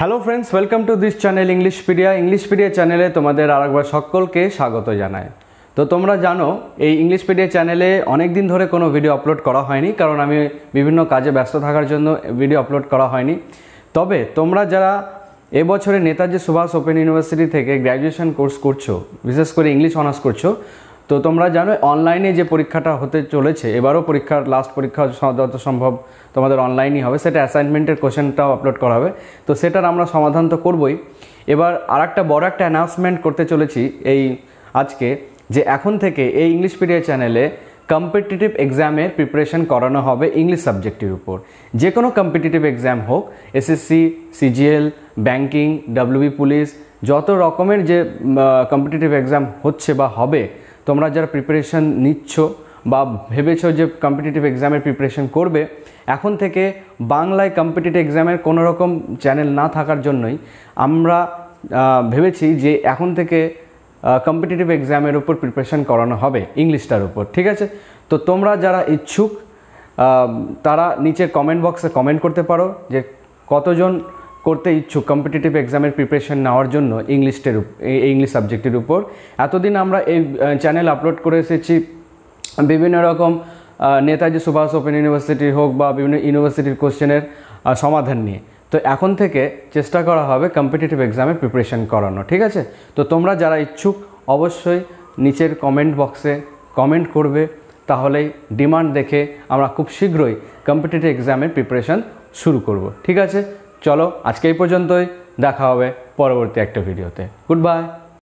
hello friends welcome to this channel Englishpedia Englishpedia চ্যানেলে তোমাদের আরেকবার সকলকে স্বাগত জানায় তো তোমরা জানো এই ইংলিশ পিডিয়া চ্যানেলে অনেক দিন ধরে কোনো ভিডিও আপলোড করা হয়নি কারণ আমি বিভিন্ন কাজে ব্যস্ত থাকার জন্য ভিডিও আপলোড করা হয়নি তবে তোমরা যারা এবছরে নেতাজি সুভাষ ওপেন ইউনিভার্সিটি থেকে গ্র্যাজুয়েশন কোর্স করছো বিশেষ করে ইংলিশ অনার্স করছো তো তোমরা জানো অনলাইনে যে পরীক্ষাটা হতে চলেছে এবারও পরীক্ষার লাস্ট পরীক্ষা যত সম্ভব তোমাদের অনলাইনই হবে সেটা অ্যাসাইনমেন্টের কোশ্চেনটাও আপলোড করা হবে তো সেটার আমরা সমাধান তো করবই এবার আর একটা বড় একটা অ্যানাউন্সমেন্ট করতে চলেছি এই আজকে যে এখন থেকে এই ইংলিশ পিডিয়া চ্যানেলে কম্পিটিটিভ এক্সামের প্রিপারেশন করানো হবে ইংলিশ সাবজেক্টের উপর যে কোনো কম্পিটিটিভ এক্সাম হোক SSC CGL banking WB police যত রকমের যে কম্পিটিটিভ এক্সাম হচ্ছে বা হবে তোমরা যারা প্রিপারেশান নিচ্ছ বা ভেবেছো যে কম্পিটিটিভ এক্সামের প্রিপারেশন করবে এখন থেকে বাংলায় কম্পিটিটিভ এক্সামের কোনো রকম চ্যানেল না থাকার জন্যই আমরা ভেবেছি যে এখন থেকে কম্পিটিটিভ এক্সামের উপর প্রিপারেশান করানো হবে ইংলিশটার উপর ঠিক আছে তো তোমরা যারা ইচ্ছুক তারা নিচে কমেন্ট বক্সে কমেন্ট করতে পারো যে কতজন করতে ইচ্ছুক কম্পিটিটিভ এক্সামের প্রিপারেশন নেওয়ার জন্য এই ইংলিশ সাবজেক্টের উপর এতদিন আমরা এই চ্যানেল আপলোড করে এসেছি বিভিন্ন রকম নেতাজি সুভাষ ওপেন ইউনিভার্সিটি হোক বা বিভিন্ন ইউনিভার্সিটির কোশ্চেনের সমাধান নিয়ে তো এখন থেকে চেষ্টা করা হবে কম্পিটিটিভ এক্সামে প্রিপারেশন করানো ঠিক আছে তো তোমরা যারা ইচ্ছুক অবশ্যই নিচের কমেন্ট বক্সে কমেন্ট করবে তাহলেই ডিমান্ড দেখে আমরা খুব শীঘ্রই কম্পিটিটিভ এক্সামের প্রিপারেশন শুরু করব ঠিক আছে চলো আজকে এই পর্যন্তই দেখা হবে পরবর্তী একটা ভিডিওতে গুড বাই